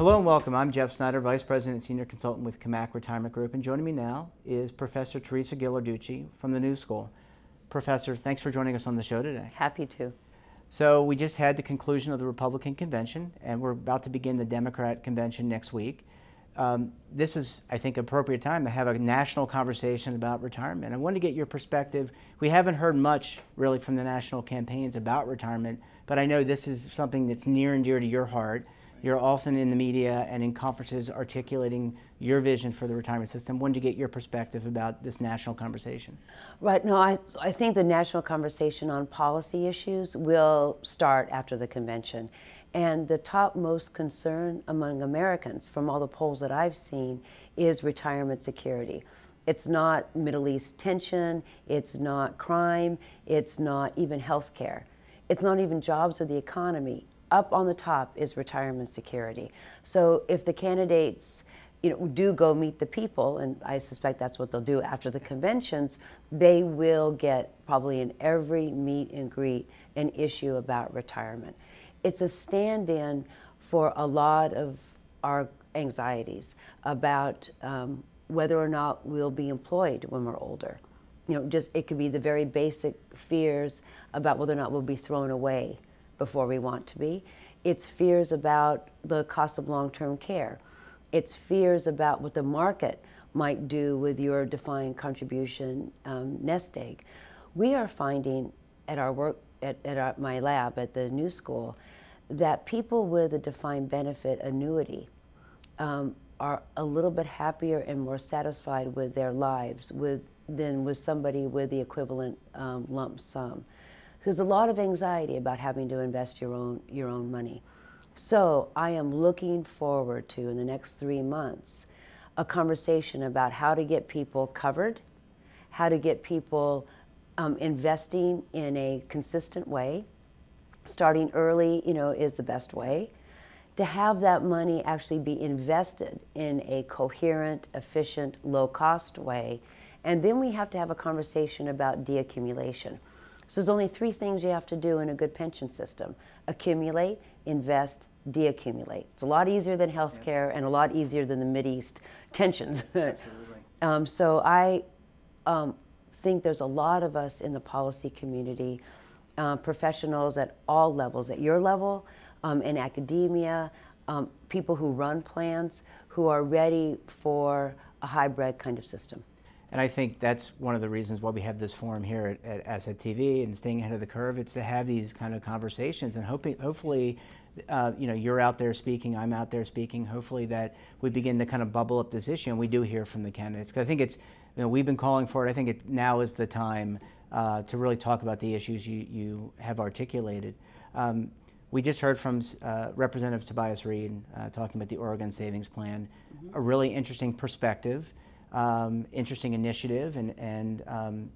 Hello and welcome. I'm Jeff Snyder, Vice President and Senior Consultant with CAMAC Retirement Group, and joining me now is Professor Teresa Gilarducci from the New School. Professor, thanks for joining us on the show today. Happy to. So, we just had the conclusion of the Republican convention, and we're about to begin the Democrat convention next week. Um, this is, I think, appropriate time to have a national conversation about retirement. I wanted to get your perspective. We haven't heard much, really, from the national campaigns about retirement, but I know this is something that's near and dear to your heart. You're often in the media and in conferences articulating your vision for the retirement system. When to get your perspective about this national conversation? Right. No, I, I think the national conversation on policy issues will start after the convention. And the topmost concern among Americans, from all the polls that I've seen, is retirement security. It's not Middle East tension, it's not crime, it's not even health care, it's not even jobs or the economy up on the top is retirement security. So if the candidates you know, do go meet the people, and I suspect that's what they'll do after the conventions, they will get probably in every meet and greet an issue about retirement. It's a stand in for a lot of our anxieties about um, whether or not we'll be employed when we're older. You know, just it could be the very basic fears about whether or not we'll be thrown away before we want to be. It's fears about the cost of long term care. It's fears about what the market might do with your defined contribution um, nest egg. We are finding at our work, at, at our, my lab at the new school, that people with a defined benefit annuity um, are a little bit happier and more satisfied with their lives with, than with somebody with the equivalent um, lump sum. There's a lot of anxiety about having to invest your own, your own money. So I am looking forward to, in the next three months, a conversation about how to get people covered, how to get people um, investing in a consistent way. Starting early, you know, is the best way. To have that money actually be invested in a coherent, efficient, low cost way. And then we have to have a conversation about deaccumulation. So there's only three things you have to do in a good pension system accumulate, invest, deaccumulate. It's a lot easier than healthcare yeah. and a lot easier than the Mideast tensions. Absolutely. um, so I um, think there's a lot of us in the policy community, uh, professionals at all levels, at your level, um, in academia, um, people who run plans, who are ready for a hybrid kind of system. And I think that's one of the reasons why we have this forum here at, at Asset TV and staying ahead of the curve. It's to have these kind of conversations and hoping, hopefully, uh, you know, you're out there speaking, I'm out there speaking. Hopefully, that we begin to kind of bubble up this issue, and we do hear from the candidates. Because I think it's, you know, we've been calling for it. I think it, now is the time uh, to really talk about the issues you, you have articulated. Um, we just heard from uh, Representative Tobias Reed uh, talking about the Oregon Savings Plan, mm -hmm. a really interesting perspective um, interesting initiative and, and um,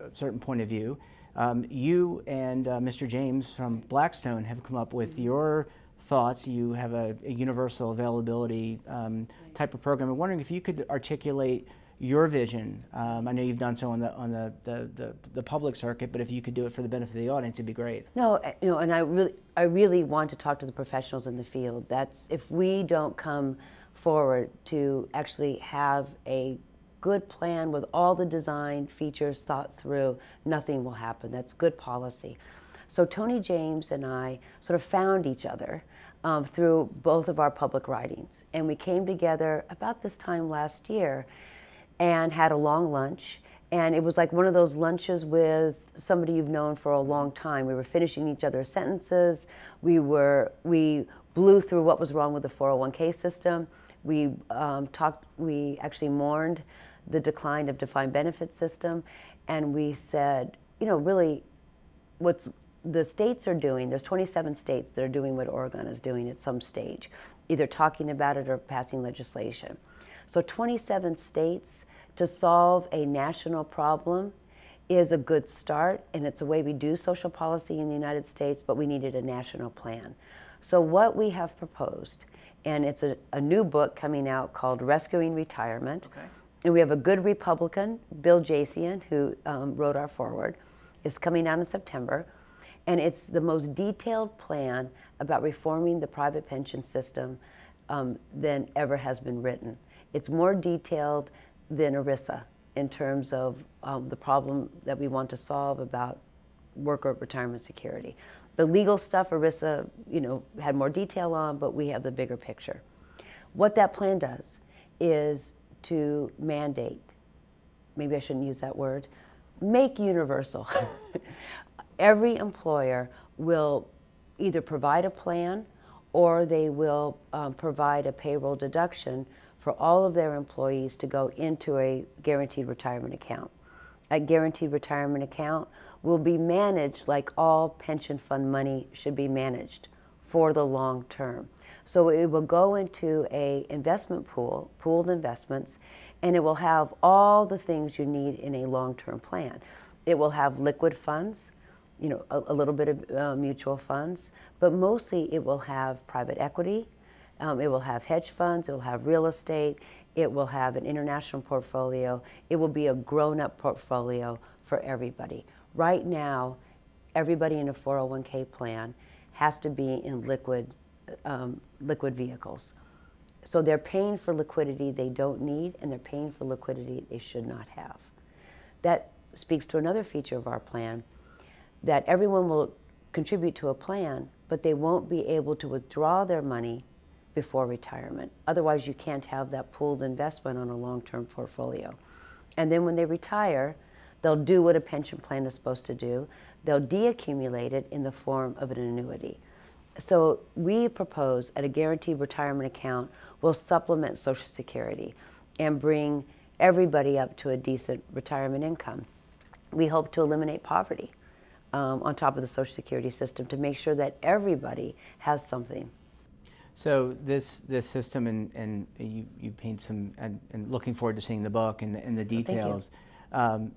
a, a, certain point of view. Um, you and uh, Mr. James from Blackstone have come up with your thoughts. You have a, a universal availability um, type of program. I'm wondering if you could articulate your vision. Um, I know you've done so on the on the, the, the, the, public circuit, but if you could do it for the benefit of the audience, it'd be great. No, eh, you know, and I really I really want to talk to the professionals in the field. That's if we don't come forward to actually have a good plan with all the design features thought through, nothing will happen. That's good policy. So Tony James and I sort of found each other um, through both of our public writings. And we came together about this time last year and had a long lunch. And it was like one of those lunches with somebody you've known for a long time. We were finishing each other's sentences. We were we blew through what was wrong with the 401k system we um, talked, we actually mourned the decline of defined benefit system, and we said, you know, really, what's the states are doing, there's 27 states that are doing what Oregon is doing at some stage, either talking about it or passing legislation. So 27 states to solve a national problem is a good start, and it's a way we do social policy in the United States, but we needed a national plan. So what we have proposed and it's a, a new book coming out called Rescuing Retirement. Okay. And we have a good Republican, Bill Jasian, who um, wrote our foreword, is coming out in September. And it's the most detailed plan about reforming the private pension system um, than ever has been written. It's more detailed than ERISA in terms of um, the problem that we want to solve about worker retirement security. The legal stuff, ERISA, you know, had more detail on, but we have the bigger picture. What that plan does is to mandate, maybe I shouldn't use that word, make universal. Every employer will either provide a plan or they will um, provide a payroll deduction for all of their employees to go into a guaranteed retirement account at Guaranteed Retirement Account will be managed like all pension fund money should be managed for the long term. So it will go into a investment pool, pooled investments, and it will have all the things you need in a long-term plan. It will have liquid funds, you know, a, a little bit of uh, mutual funds, but mostly it will have private equity, um, it will have hedge funds, it will have real estate, it will have an international portfolio, it will be a grown up portfolio for everybody. Right now, everybody in a 401k plan has to be in liquid, um, liquid vehicles. So they're paying for liquidity they don't need, and they're paying for liquidity they should not have. That speaks to another feature of our plan that everyone will contribute to a plan, but they won't be able to withdraw their money before retirement. Otherwise, you can't have that pooled investment on a long term portfolio. And then when they retire, they'll do what a pension plan is supposed to do, they'll deaccumulate it in the form of an annuity. So, we propose that a guaranteed retirement account will supplement Social Security and bring everybody up to a decent retirement income. We hope to eliminate poverty um, on top of the Social Security system to make sure that everybody has something so this this system and, and you, you paint some and, and looking forward to seeing the book and the, and the oh, details. Well, um,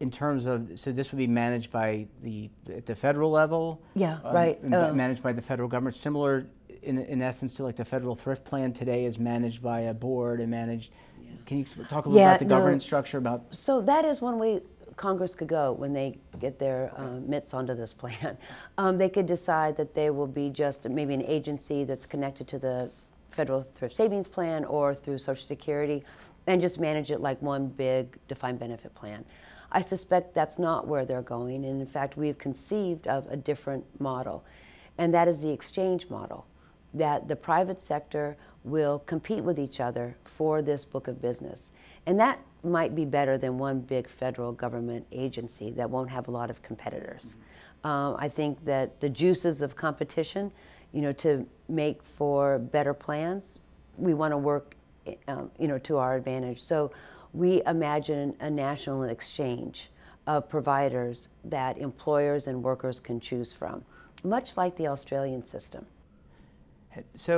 in terms of so this would be managed by the at the federal level. Yeah, um, right. Oh. managed by the federal government, similar in in essence to like the federal thrift plan today is managed by a board and managed. Yeah. Can you talk a little yeah, about the no, governance structure about? So that is one way Congress could go when they get their uh, mitts onto this plan. Um, they could decide that they will be just maybe an agency that's connected to the federal thrift savings plan or through Social Security and just manage it like one big defined benefit plan. I suspect that's not where they're going. And in fact, we've conceived of a different model, and that is the exchange model that the private sector will compete with each other for this book of business. And that might be better than one big federal government agency that won't have a lot of competitors. Mm -hmm. I think that the juices of competition, you know, to make for better plans, we want to work, um, you know, to our advantage. So we imagine a national exchange of providers that employers and workers can choose from, much like the Australian system. So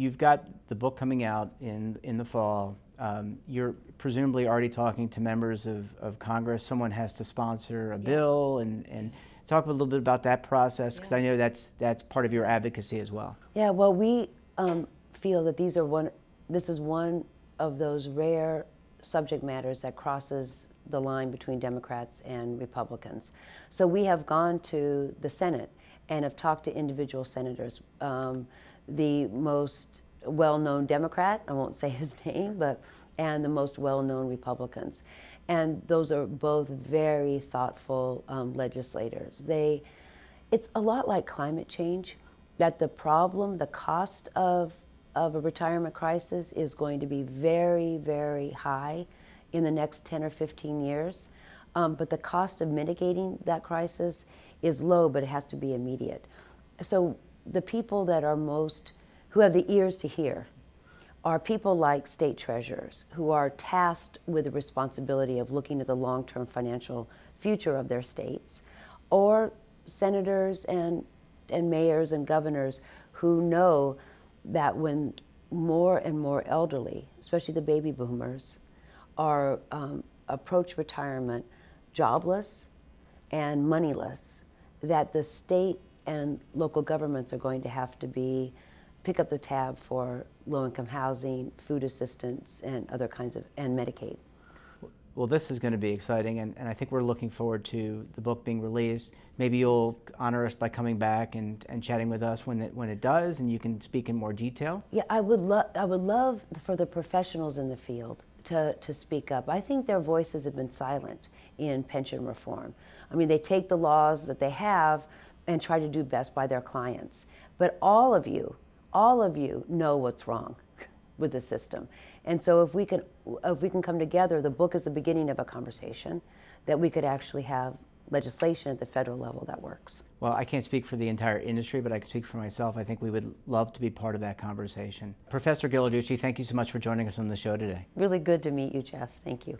you've got the book coming out in, in the fall um, you're presumably already talking to members of, of Congress. Someone has to sponsor a yeah. bill and, and talk a little bit about that process because yeah. I know that's that's part of your advocacy as well. Yeah, well, we um, feel that these are one. This is one of those rare subject matters that crosses the line between Democrats and Republicans. So we have gone to the Senate and have talked to individual senators. Um, the most well-known Democrat, I won't say his name, but and the most well-known Republicans. And those are both very thoughtful um, legislators. They, it's a lot like climate change, that the problem, the cost of, of a retirement crisis is going to be very, very high in the next 10 or 15 years. Um, but the cost of mitigating that crisis is low, but it has to be immediate. So the people that are most who have the ears to hear are people like state treasurers who are tasked with the responsibility of looking at the long term financial future of their states, or senators and, and mayors and governors who know that when more and more elderly, especially the baby boomers, are um, approach retirement jobless and moneyless, that the state and local governments are going to have to be pick up the tab for low-income housing, food assistance, and other kinds of, and Medicaid. Well, this is going to be exciting, and, and I think we're looking forward to the book being released. Maybe you'll honor us by coming back and, and chatting with us when it, when it does, and you can speak in more detail. Yeah, I would, love I would love for the professionals in the field to, to speak up. I think their voices have been silent in pension reform. I mean, they take the laws that they have and try to do best by their clients. But all of you all of you know what's wrong with the system. And so if we can if we can come together, the book is the beginning of a conversation that we could actually have legislation at the federal level that works. Well, I can't speak for the entire industry, but I can speak for myself. I think we would love to be part of that conversation. Professor Gilarducci, thank you so much for joining us on the show today. Really good to meet you, Jeff. Thank you.